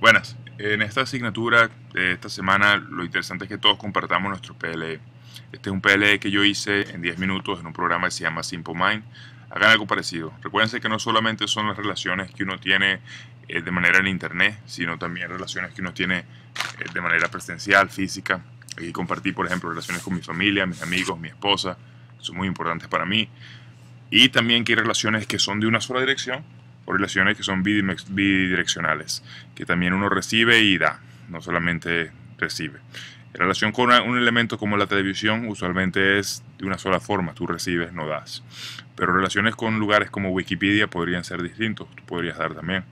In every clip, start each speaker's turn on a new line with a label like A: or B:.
A: Buenas, en esta asignatura, de esta semana, lo interesante es que todos compartamos nuestro PLE. Este es un PLE que yo hice en 10 minutos en un programa que se llama Simple Mind. Hagan algo parecido. Recuérdense que no solamente son las relaciones que uno tiene eh, de manera en Internet, sino también relaciones que uno tiene eh, de manera presencial, física. Aquí compartí, por ejemplo, relaciones con mi familia, mis amigos, mi esposa. Son muy importantes para mí. Y también que hay relaciones que son de una sola dirección relaciones que son bidireccionales, que también uno recibe y da, no solamente recibe. En relación con un elemento como la televisión, usualmente es de una sola forma, tú recibes, no das. Pero relaciones con lugares como Wikipedia podrían ser distintos, tú podrías dar también.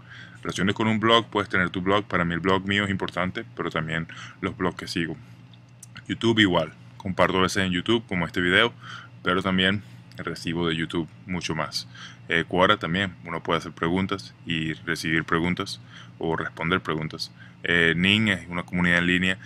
A: Relaciones con un blog, puedes tener tu blog, para mí el blog mío es importante, pero también los blogs que sigo. YouTube igual, comparto veces en YouTube como este video, pero también recibo de YouTube mucho más. Eh, Quora también, uno puede hacer preguntas y recibir preguntas o responder preguntas. Eh, Ning es una comunidad en línea.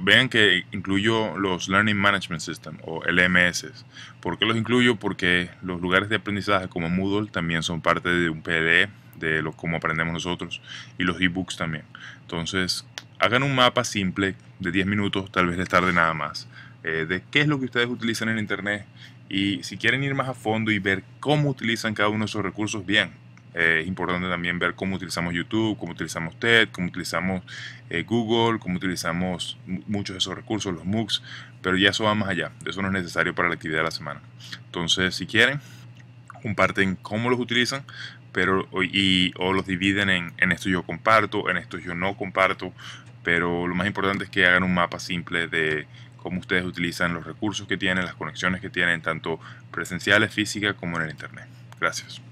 A: Vean que incluyo los Learning Management System o LMS. ¿Por qué los incluyo? Porque los lugares de aprendizaje como Moodle también son parte de un PDE, de lo, cómo aprendemos nosotros, y los ebooks también. Entonces, hagan un mapa simple de 10 minutos, tal vez les tarde nada más eh, de qué es lo que ustedes utilizan en Internet y si quieren ir más a fondo y ver cómo utilizan cada uno de esos recursos, bien. Eh, es importante también ver cómo utilizamos YouTube, cómo utilizamos TED, cómo utilizamos eh, Google, cómo utilizamos muchos de esos recursos, los MOOCs, pero ya eso va más allá, eso no es necesario para la actividad de la semana. Entonces, si quieren, comparten cómo los utilizan, pero y, o los dividen en, en esto yo comparto, en esto yo no comparto, pero lo más importante es que hagan un mapa simple de cómo ustedes utilizan los recursos que tienen, las conexiones que tienen, tanto presenciales, físicas, como en el Internet. Gracias.